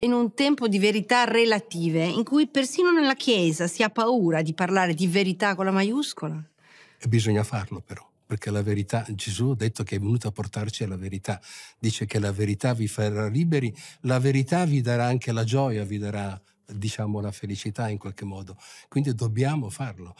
in un tempo di verità relative, in cui persino nella Chiesa si ha paura di parlare di verità con la maiuscola. E bisogna farlo però, perché la verità, Gesù ha detto che è venuto a portarci alla verità, dice che la verità vi farà liberi, la verità vi darà anche la gioia, vi darà diciamo la felicità in qualche modo. Quindi dobbiamo farlo.